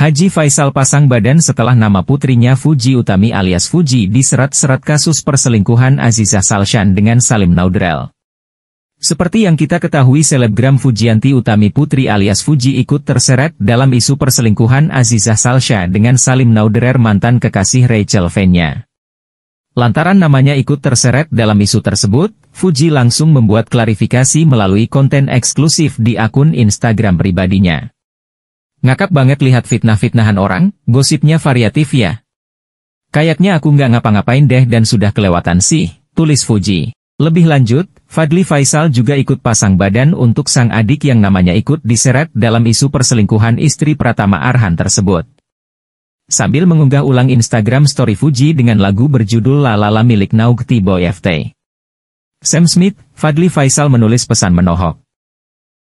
Haji Faisal pasang badan setelah nama putrinya Fuji Utami alias Fuji diserat-serat kasus perselingkuhan Azizah Salshan dengan Salim Naudrel. Seperti yang kita ketahui selebgram Fujianti Utami Putri alias Fuji ikut terseret dalam isu perselingkuhan Azizah Salsha dengan Salim Naudrel mantan kekasih Rachel Fenya. Lantaran namanya ikut terseret dalam isu tersebut, Fuji langsung membuat klarifikasi melalui konten eksklusif di akun Instagram pribadinya. Ngakak banget lihat fitnah-fitnahan orang, gosipnya variatif ya. Kayaknya aku nggak ngapa-ngapain deh dan sudah kelewatan sih, tulis Fuji. Lebih lanjut, Fadli Faisal juga ikut pasang badan untuk sang adik yang namanya ikut diseret dalam isu perselingkuhan istri Pratama Arhan tersebut. Sambil mengunggah ulang Instagram story Fuji dengan lagu berjudul Lalala La La milik Naugti Boy FT. Sam Smith, Fadli Faisal menulis pesan menohok.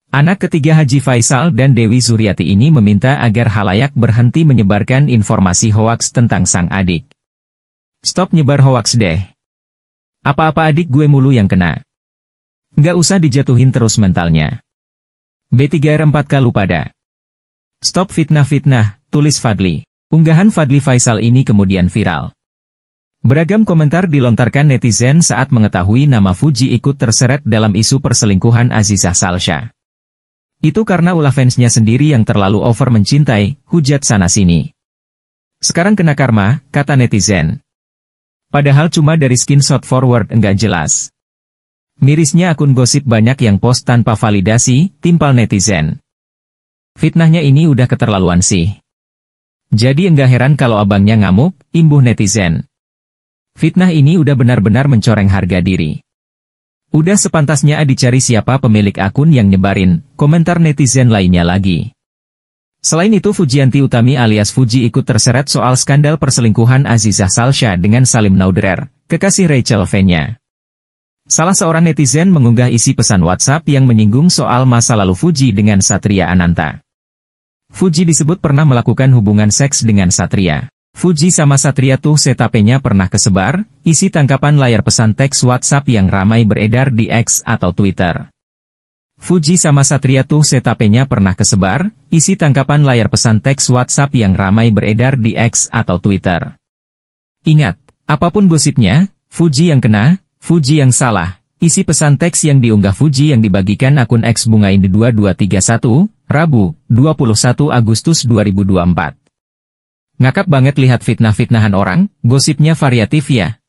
Anak ketiga Haji Faisal dan Dewi Zuriati ini meminta agar halayak berhenti menyebarkan informasi hoaks tentang sang adik. Stop nyebar hoaks deh. Apa-apa adik gue mulu yang kena. Nggak usah dijatuhin terus mentalnya. B34K pada. Stop fitnah-fitnah, tulis Fadli. Unggahan Fadli Faisal ini kemudian viral. Beragam komentar dilontarkan netizen saat mengetahui nama Fuji ikut terseret dalam isu perselingkuhan Azizah Salsha. Itu karena ulah fansnya sendiri yang terlalu over mencintai, hujat sana-sini. Sekarang kena karma, kata netizen. Padahal cuma dari screenshot forward enggak jelas. Mirisnya akun gosip banyak yang post tanpa validasi, timpal netizen. Fitnahnya ini udah keterlaluan sih. Jadi enggak heran kalau abangnya ngamuk, imbuh netizen. Fitnah ini udah benar-benar mencoreng harga diri. Udah sepantasnya dicari siapa pemilik akun yang nyebarin, komentar netizen lainnya lagi. Selain itu Fujianti Utami alias Fuji ikut terseret soal skandal perselingkuhan Azizah Salsha dengan Salim Nauderer, kekasih Rachel Fenya. Salah seorang netizen mengunggah isi pesan WhatsApp yang menyinggung soal masa lalu Fuji dengan Satria Ananta. Fuji disebut pernah melakukan hubungan seks dengan Satria. Fuji sama Satria tuh setapenya pernah kesebar, isi tangkapan layar pesan teks WhatsApp yang ramai beredar di X atau Twitter. Fuji sama Satria tuh setapenya pernah kesebar, isi tangkapan layar pesan teks WhatsApp yang ramai beredar di X atau Twitter. Ingat, apapun gosipnya, Fuji yang kena, Fuji yang salah. Isi pesan teks yang diunggah Fuji yang dibagikan akun X Bunga Indi 2231, Rabu, 21 Agustus 2024. Ngakak banget lihat fitnah-fitnahan orang, gosipnya variatif ya.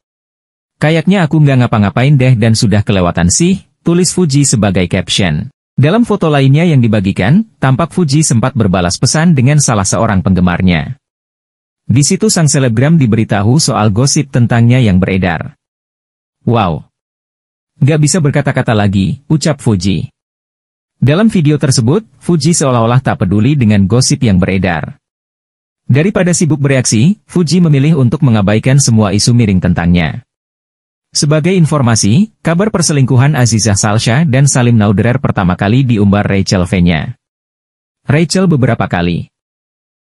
Kayaknya aku nggak ngapa-ngapain deh dan sudah kelewatan sih, tulis Fuji sebagai caption. Dalam foto lainnya yang dibagikan, tampak Fuji sempat berbalas pesan dengan salah seorang penggemarnya. Di situ sang selebgram diberitahu soal gosip tentangnya yang beredar. Wow. Gak bisa berkata-kata lagi, ucap Fuji. Dalam video tersebut, Fuji seolah-olah tak peduli dengan gosip yang beredar. Daripada sibuk bereaksi, Fuji memilih untuk mengabaikan semua isu miring tentangnya. Sebagai informasi, kabar perselingkuhan Azizah Salsha dan Salim Nauderer pertama kali diumbar Rachel V-nya. Rachel beberapa kali